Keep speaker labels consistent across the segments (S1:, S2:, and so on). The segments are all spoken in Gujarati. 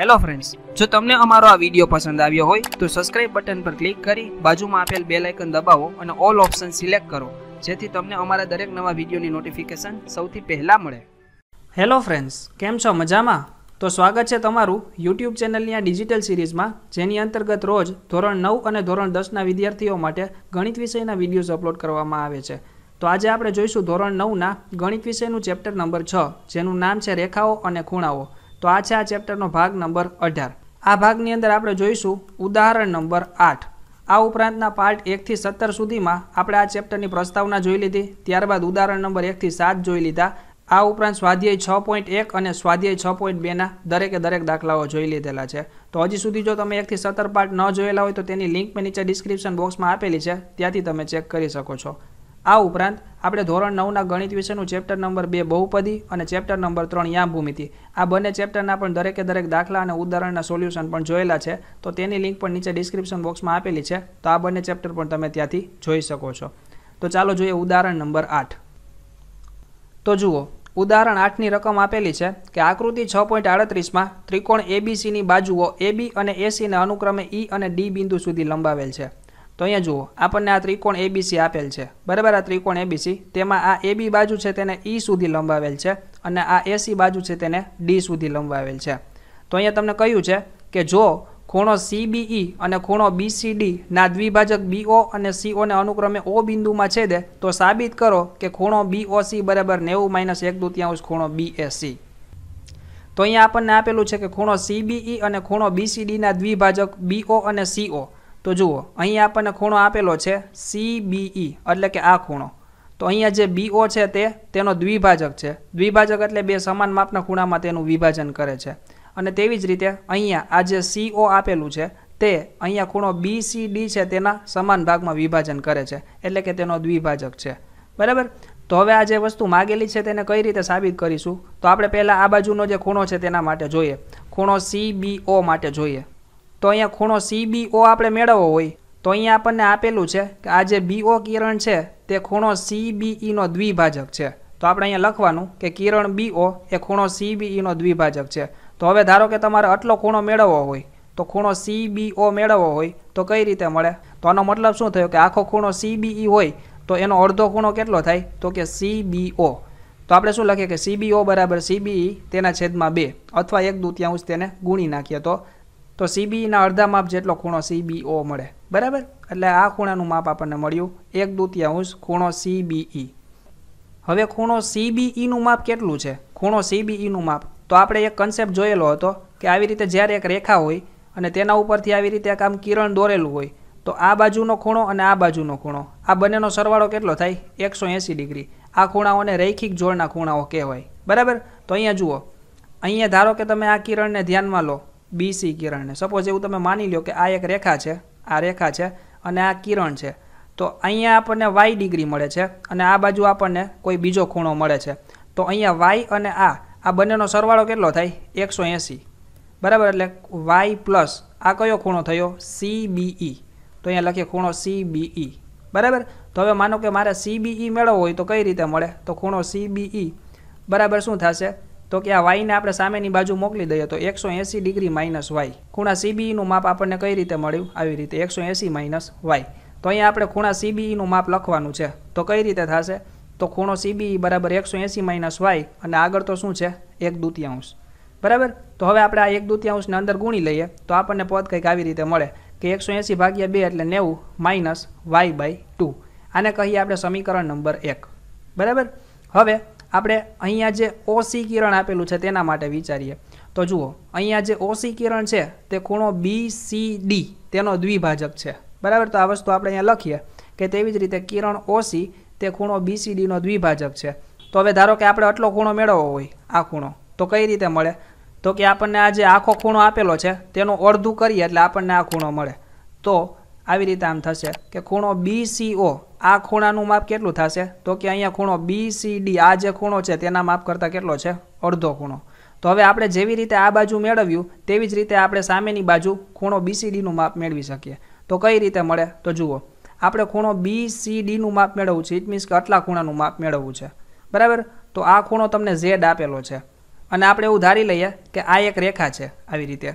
S1: હેલો ફ્રેન્ડ્સ જો તમને અમારો આ વિડીયો પસંદ આવ્યો હોય તો સબસ્ક્રાઇબ બટન પર ક્લિક કરી બાજુમાં આપેલ બે લાઇકન દબાવો અને ઓલ ઓપ્શન સિલેક્ટ કરો જેથી તમને અમારા દરેક નવા વિડીયોની નોટિફિકેશન સૌથી પહેલાં મળે હેલો ફ્રેન્ડ્સ કેમ છો મજામાં તો સ્વાગત છે તમારું યુટ્યુબ ચેનલની આ ડિજિટલ સિરીઝમાં જેની અંતર્ગત રોજ ધોરણ નવ અને ધોરણ દસના વિદ્યાર્થીઓ માટે ગણિત વિષયના વિડીયોઝ અપલોડ કરવામાં આવે છે તો આજે આપણે જોઈશું ધોરણ નવના ગણિત વિષયનું ચેપ્ટર નંબર છ જેનું નામ છે રેખાઓ અને ખૂણાઓ તો આ છે આ ચેપ્ટરનો ભાગ નંબર અઢાર આ ભાગની અંદર આપણે જોઈશું ઉદાહરણ નંબર આઠ આ ઉપરાંતના પાર્ટ એકથી સત્તર સુધીમાં આપણે આ ચેપ્ટરની પ્રસ્તાવના જોઈ લીધી ત્યારબાદ ઉદાહરણ નંબર એકથી સાત જોઈ લીધા આ ઉપરાંત સ્વાધ્યાય છ પોઈન્ટ એક અને સ્વાધ્યાય છ પોઈન્ટ બેના દરેકે દરેક દાખલાઓ જોઈ લીધેલા છે તો હજી સુધી જો તમે એકથી સત્તર પાર્ટ ન જોયેલા હોય તો તેની લિંક મેં નીચે ડિસ્ક્રિપ્શન બોક્સમાં આપેલી છે ત્યાંથી તમે ચેક કરી શકો છો આ ઉપરાંત આપણે ધોરણ નવના ગણિત વિશેનું ચેપ્ટર નંબર બે બહુપદી અને ચેપ્ટર નંબર ત્રણ યામભૂમિતિ આ બંને ચેપ્ટરના પણ દરેકે દરેક દાખલા અને ઉદાહરણના સોલ્યુશન પણ જોયેલા છે તો તેની લિંક પણ નીચે ડિસ્ક્રિપ્શન બોક્સમાં આપેલી છે તો આ બંને ચેપ્ટર પણ તમે ત્યાંથી જોઈ શકો છો તો ચાલો જોઈએ ઉદાહરણ નંબર આઠ તો જુઓ ઉદાહરણ આઠની રકમ આપેલી છે કે આકૃતિ છ પોઈન્ટ આડત્રીસમાં ત્રિકોણ એબીસીની બાજુઓ એબી અને એસીને અનુક્રમે ઈ e અને ડી બિંદુ સુધી લંબાવેલ છે તો અહીંયા જુઓ આપણને આ ત્રિકોણ એબીસી આપેલ છે બરાબર આ ત્રિકોણ એબીસી તેમાં આ એબી બાજુ છે તેને ઈ e સુધી લંબાવેલ છે અને આ એસી બાજુ છે તેને ડી સુધી લંબાવેલ છે તો અહીંયા તમને કહ્યું છે કે જો ખૂણો સીબીઈ e અને ખૂણો બીસીડીના દ્વિભાજક બીઓ અને સીઓને અનુક્રમે ઓ બિંદુમાં છે દે તો સાબિત કરો કે ખૂણો બીઓસી બરાબર નેવું માઇનસ એક દૂતિયાંશ ખૂણો બીએસી તો અહીંયા આપણને આપેલું છે કે ખૂણો સીબીઈ e અને ખૂણો બીસીડીના દ્વિભાજક બીઓ અને સીઓ તો જુઓ અહીં આપણને ખૂણો આપેલો છે સીબીઈ e, એટલે કે આ ખૂણો તો અહીંયા જે બીઓ છે તે તેનો દ્વિભાજક છે દ્વિભાજક એટલે બે સમાન માપના ખૂણામાં તેનું વિભાજન કરે છે અને તેવી જ રીતે અહીંયા આ જે સીઓ આપેલું છે તે અહીંયા ખૂણો બી સી ડી છે તેના સમાન ભાગમાં વિભાજન કરે છે એટલે કે તેનો દ્વિભાજક છે બરાબર તો હવે આ જે વસ્તુ માગેલી છે તેને કઈ રીતે સાબિત કરીશું તો આપણે પહેલાં આ બાજુનો જે ખૂણો છે તેના માટે જોઈએ ખૂણો સીબીઓ માટે જોઈએ તો અહીંયા ખૂણો સીબીઓ આપણે મેળવવો હોય તો અહીંયા આપણને આપેલું છે કે આ જે બીઓ કિરણ છે તે ખૂણો સીબીઈનો e દ્વિભાજક છે તો આપણે અહીંયા લખવાનું કે કિરણ બીઓ એ ખૂણો સીબીઈનો e દ્વિભાજક છે તો હવે ધારો કે તમારે આટલો ખૂણો મેળવવો હોય તો ખૂણો સીબીઓ મેળવવો હોય તો કઈ રીતે મળે તો આનો મતલબ શું થયો કે આખો ખૂણો સીબીઈ e હોય તો એનો અડધો ખૂણો કેટલો થાય તો કે સીબીઓ તો આપણે શું લખીએ કે સીબીઓ બરાબર સીબીઈ તેના છેદમાં બે અથવા એક દૂતિયાંશ તેને ગુણી નાખીએ તો તો સીબીના અડધા માપ જેટલો ખૂણો સીબીઓ મળે બરાબર એટલે આ ખૂણાનું માપ આપણને મળ્યું એક દૂતિયાંશ ખૂણો સીબીઈ હવે ખૂણો સીબીઈનું માપ કેટલું છે ખૂણો સીબીઈનું માપ તો આપણે એક કન્સેપ્ટ જોયેલો હતો કે આવી રીતે જ્યારે એક રેખા હોય અને તેના ઉપરથી આવી રીતે એક આમ કિરણ દોરેલું હોય તો આ બાજુનો ખૂણો અને આ બાજુનો ખૂણો આ બંનેનો સરવાળો કેટલો થાય એકસો એંસી ડિગ્રી આ ખૂણાઓને રૈખિક જોડના ખૂણાઓ કહેવાય બરાબર તો અહીંયા જુઓ અહીંયા ધારો કે તમે આ કિરણને ધ્યાનમાં લો બીસી કિરણને સપોઝ એવું તમે માની લો કે આ એક રેખા છે આ રેખા છે અને આ કિરણ છે તો અહીંયા આપણને વાય ડિગ્રી મળે છે અને આ બાજુ આપણને કોઈ બીજો ખૂણો મળે છે તો અહીંયા વાય અને આ આ બંનેનો સરવાળો કેટલો થાય એકસો એંસી બરાબર એટલે વાય પ્લસ આ કયો ખૂણો થયો સી e. તો અહીંયા લખીએ ખૂણો સી e. બરાબર તો હવે માનો કે મારે સીબીઈ e મેળવવો હોય તો કઈ રીતે મળે તો ખૂણો સીબીઈ બરાબર શું થશે તો કે આ વાયને આપણે સામેની બાજુ મોકલી દઈએ તો એકસો એંસી ડિગ્રી માઇનસ વાય ખૂણા સીબીઈનું e માપ આપણને કઈ રીતે મળ્યું આવી રીતે એકસો એંસી માઇનસ વાય તો અહીંયા આપણે ખૂણા સીબીઈનું e માપ લખવાનું છે તો કઈ રીતે થશે તો ખૂણો સીબીઈ e બરાબર એકસો એંસી માઇનસ વાય અને આગળ તો શું છે એક દૂતિયાંશ બરાબર તો હવે આપણે આ એક દૂતિયાંશને અંદર ગુણી લઈએ તો આપણને પદ કંઈક આવી રીતે મળે કે એકસો એંસી ભાગ્યા બે એટલે નેવું માઇનસ વાય બાય ટુ આને કહીએ આપણે સમીકરણ નંબર એક બરાબર હવે આપણે અહીંયા જે ઓસી કિરણ આપેલું છે તેના માટે વિચારીએ તો જુઓ અહીંયા જે ઓસી કિરણ છે તે ખૂણો બી સી ડી તેનો દ્વિભાજક છે બરાબર તો આ વસ્તુ આપણે અહીંયા લખીએ કે તેવી જ રીતે કિરણ ઓસી તે ખૂણો બી સી ડીનો દ્વિભાજક છે તો હવે ધારો કે આપણે આટલો ખૂણો મેળવવો હોય આ ખૂણો તો કઈ રીતે મળે તો કે આપણને આ જે આખો ખૂણો આપેલો છે તેનું અડધું કરીએ એટલે આપણને આ ખૂણો મળે તો આવી રીતે આમ થશે કે ખૂણો બીસીઓ આ ખૂણાનું માપ કેટલું થશે તો કે અહીંયા ખૂણો બીસીડી આ જે ખૂણો છે તેના માપ કરતાં કેટલો છે અડધો ખૂણો તો હવે આપણે જેવી રીતે આ બાજુ મેળવ્યું તેવી જ રીતે આપણે સામેની બાજુ ખૂણો બીસીડીનું માપ મેળવી શકીએ તો કઈ રીતે મળે તો જુઓ આપણે ખૂણો બીસીડીનું માપ મેળવવું છે ઇટ મીન્સ કે આટલા ખૂણાનું માપ મેળવવું છે બરાબર તો આ ખૂણો તમને ઝેડ આપેલો છે અને આપણે એવું ધારી લઈએ કે આ એક રેખા છે આવી રીતે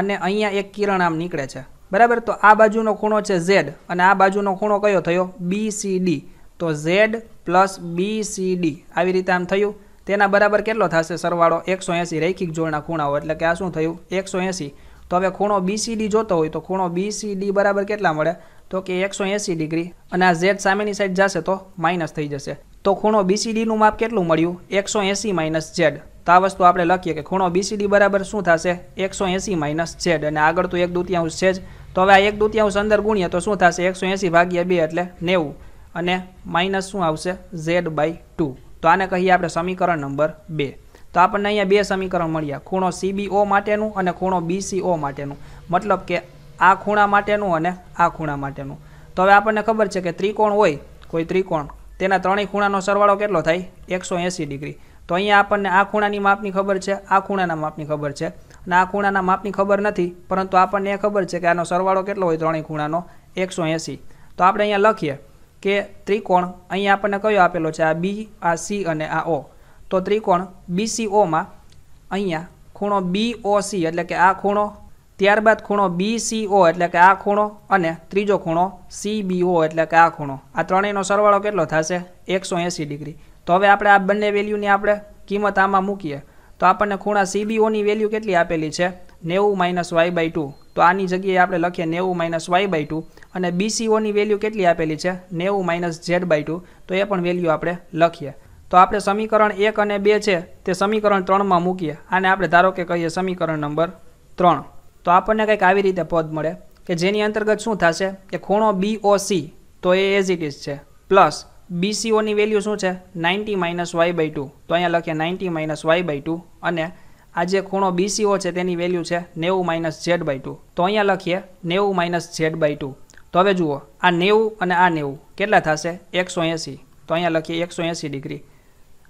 S1: અને અહીંયા એક કિરણ આમ નીકળે છે બરાબર તો આ બાજુનો ખૂણો છે ઝેડ અને આ બાજુનો ખૂણો કયો થયો બી સી ડી તો Z plus B C D આવી રીતે આમ થયું તેના બરાબર કેટલો થશે સરવાળો એકસો એંસી રૈખિક જોડના ખૂણાઓ એટલે કે આ શું થયું એકસો એંસી તો હવે ખૂણો બીસીડી જોતો હોય તો ખૂણો બીસીડી બરાબર કેટલા મળે તો કે એકસો એંસી ડિગ્રી અને આ ઝેડ સામેની સાઈડ જશે તો માઇનસ થઈ જશે તો ખૂણો બીસીડીનું માપ કેટલું મળ્યું એકસો એંસી માઇનસ ઝેડ તો આ વસ્તુ આપણે લખીએ કે ખૂણો બીસીડી બરાબર શું થશે એકસો એંસી માઇનસ ઝેડ અને આગળ તો એક દુત્યાંશ છે જ તો હવે આ એક દુત્યાંશ અંદર ગુણીએ તો શું થશે એકસો એંસી ભાગ્યા બે એટલે નેવું અને માઇનસ શું આવશે ઝેડ બાય ટુ તો આને કહીએ આપણે સમીકરણ નંબર બે તો આપણને અહીંયા બે સમીકરણ મળ્યા ખૂણો સીબીઓ માટેનું અને ખૂણો બીસીઓ માટેનું મતલબ કે આ ખૂણા માટેનું અને આ ખૂણા માટેનું તો હવે આપણને ખબર છે કે ત્રિકોણ હોય કોઈ ત્રિકોણ તેના ત્રણેય ખૂણાનો સરવાળો કેટલો થાય એકસો ડિગ્રી તો અહીંયા આપણને આ ખૂણાની માપની ખબર છે આ ખૂણાના માપની ખબર છે અને આ ખૂણાના માપની ખબર નથી પરંતુ આપણને એ ખબર છે કે આનો સરવાળો કેટલો હોય ત્રણેય ખૂણાનો એકસો એંસી તો આપણે અહીંયા લખીએ કે ત્રિકોણ અહીંયા આપણને કયો આપેલો છે આ બી આ સી અને આ ઓ તો ત્રિકોણ બીસીઓમાં અહીંયા ખૂણો બી ઓ સી એટલે કે આ ખૂણો ત્યારબાદ ખૂણો બી સી ઓ એટલે કે આ ખૂણો અને ત્રીજો ખૂણો સી બી ઓ એટલે કે આ ખૂણો આ ત્રણેયનો સરવાળો કેટલો થશે એકસો એંસી ડિગ્રી તો હવે આપણે આ બંને વેલ્યુની આપણે કિંમત આમાં મૂકીએ તો આપણને ખૂણા સીબીઓની વેલ્યુ કેટલી આપેલી છે નેવું માઇનસ વાય બાય ટુ તો આની જગ્યાએ આપણે લખીએ નેવું માઇનસ વાય બાય ટુ અને બીસીઓની વેલ્યુ કેટલી આપેલી છે નેવું માઇનસ ઝેડ બાય ટુ તો એ પણ વેલ્યુ આપણે લખીએ તો આપણે સમીકરણ એક અને બે છે તે સમીકરણ ત્રણમાં મૂકીએ આને આપણે ધારો કે કહીએ સમીકરણ નંબર ત્રણ તો આપણને કંઈક આવી રીતે પદ મળે કે જેની અંતર્ગત શું થશે કે ખૂણો બી ઓ સી તો એ એઝ ઇટ ઇઝ છે પ્લસ બીસીઓની વેલ્યુ શું છે ninety minus Y by two તો અહીંયા લખીએ ninety minus Y by two અને આ જે ખૂણો બીસીઓ છે તેની વેલ્યુ છે નેવું માઇનસ ઝેડ બાય ટુ તો અહીંયા લખીએ નેવું માઇનસ ઝેડ બાય ટુ તો હવે જુઓ આ નેવું અને આ નેવું કેટલા થશે એકસો એંસી તો અહીંયા લખીએ એકસો એંસી ડિગ્રી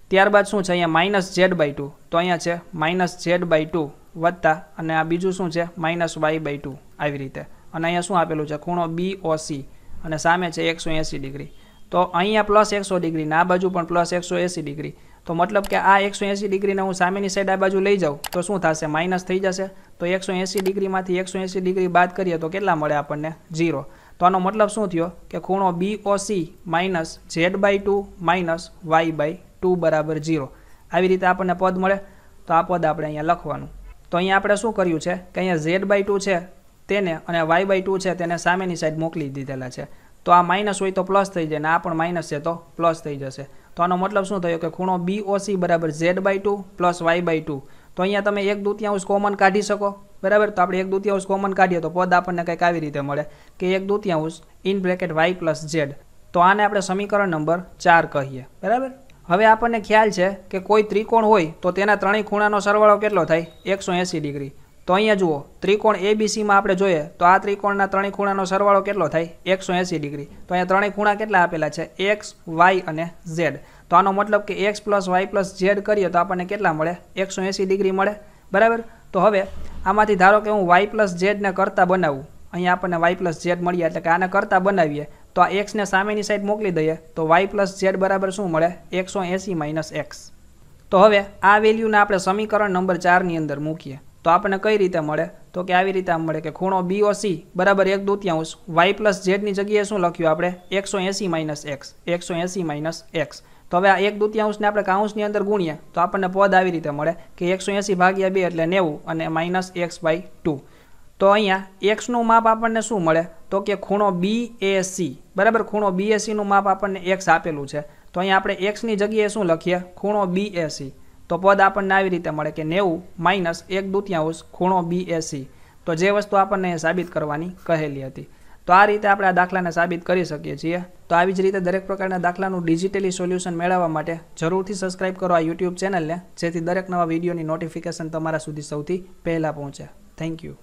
S1: ત્યારબાદ શું છે અહીંયા માઇનસ ઝેડ બાય ટુ તો અહીંયા છે માઇનસ ઝેડ બાય ટુ વત્તા અને આ બીજું શું છે માઇનસ વાય બાય ટુ આવી રીતે અને અહીંયા શું આપેલું છે ખૂણો બી અને સામે છે એકસો એંસી ડિગ્રી તો અહીંયા પ્લસ એકસો ડિગ્રી ને આ બાજુ પણ પ્લસ એકસો એસી ડિગ્રી તો મતલબ કે આ એકસો એંસી ડિગ્રીને હું સામેની સાઈડ આ બાજુ લઈ જાઉં તો શું થશે માઇનસ થઈ જશે તો એકસો એંસી ડિગ્રીમાંથી એકસો એંસી ડિગ્રી બાદ કરીએ તો કેટલા મળે આપણને ઝીરો તો આનો મતલબ શું થયો કે ખૂણો B O C minus Z by two minus Y by two બરાબર ઝીરો આવી રીતે આપણને પદ મળે તો આ પદ આપણે અહીંયા લખવાનું તો અહીંયા આપણે શું કર્યું છે કે અહીંયા ઝેડ બાય ટુ છે તેને અને વાય બાય ટુ છે તેને સામેની સાઈડ મોકલી દીધેલા છે તો આ માઇનસ હોય તો પ્લસ થઈ જાય ને આ પણ માઇનસ છે તો પ્લસ થઈ જશે તો આનો મતલબ શું થયો કે ખૂણો બી ઓસી બરાબર Z by two plus Y by two તો અહીંયા તમે એક દૂતિયાંશ કોમન કાઢી શકો બરાબર તો આપણે એક દૂતિયાંશ કોમન કાઢીએ તો પદ આપણને કંઈક આવી રીતે મળે કે એક દૂતિયાંશ in bracket Y plus Z તો આને આપણે સમીકરણ નંબર ચાર કહીએ બરાબર હવે આપણને ખ્યાલ છે કે કોઈ ત્રિકોણ હોય તો તેના ત્રણેય ખૂણાનો સરવાળો કેટલો થાય એકસો ડિગ્રી તો અહીંયા જુઓ ત્રિકોણ એબીસીમાં આપણે જોઈએ તો આ ત્રિકોણના ત્રણેય ખૂણાનો સરવાળો કેટલો થાય એકસો એંસી ડિગ્રી તો અહીંયા ત્રણેય ખૂણા કેટલા આપેલા છે એક્સ વાય અને ઝેડ તો આનો મતલબ કે X plus Y plus Z કરીએ તો આપણને કેટલા મળે એકસો એંસી ડિગ્રી મળે બરાબર તો હવે આમાંથી ધારો કે હું વાય પ્લસ ઝેડને કરતાં બનાવું અહીંયા આપણને વાય પ્લસ ઝેડ મળીએ એટલે કે આને કરતાં બનાવીએ તો આ એક્સને સામેની સાઈડ મોકલી દઈએ તો વાય પ્લસ ઝેડ બરાબર શું મળે એકસો એંસી માઇનસ એક્સ તો હવે આ વેલ્યુને આપણે સમીકરણ નંબર ચારની અંદર મૂકીએ તો આપણને કઈ રીતે મળે તો કે આવી રીતે આમ મળે કે ખૂણો બીઓ સી બરાબર એક દૂત્યાંશ વાય પ્લસ ઝેડની જગ્યાએ શું લખ્યું આપણે એકસો એંસી માઇનસ એક્સ એકસો એંસી માઇનસ એક્સ તો હવે આ એક દૂત્યાંશને આપણે કાઉન્સની અંદર ગુણીએ તો આપણને પદ આવી રીતે મળે કે એકસો એંસી ભાગ્યા બે એટલે નેવું અને માઇનસ એક્સ બાય ટુ તો અહીંયા એક્સનું માપ આપણને શું મળે તો કે ખૂણો બી એ સી બરાબર ખૂણો બી એ સીનું માપ આપણને એક્સ આપેલું છે તો અહીંયા આપણે એક્સની જગ્યાએ શું લખીએ ખૂણો બી એ સી તો પદ આપણને આવી રીતે મળે કે નેવું માઇનસ એક દૂતિયાંશ ખૂણો બી તો જે વસ્તુ આપણને એ સાબિત કરવાની કહેલી હતી તો આ રીતે આપણે આ દાખલાને સાબિત કરી શકીએ છીએ તો આવી જ રીતે દરેક પ્રકારના દાખલાનું ડિજિટલી સોલ્યુશન મેળવવા માટે જરૂરથી સબસ્ક્રાઇબ કરો આ યુટ્યુબ ચેનલને જેથી દરેક નવા વિડીયોની નોટિફિકેશન તમારા સુધી સૌથી પહેલાં પહોંચે થેન્ક યુ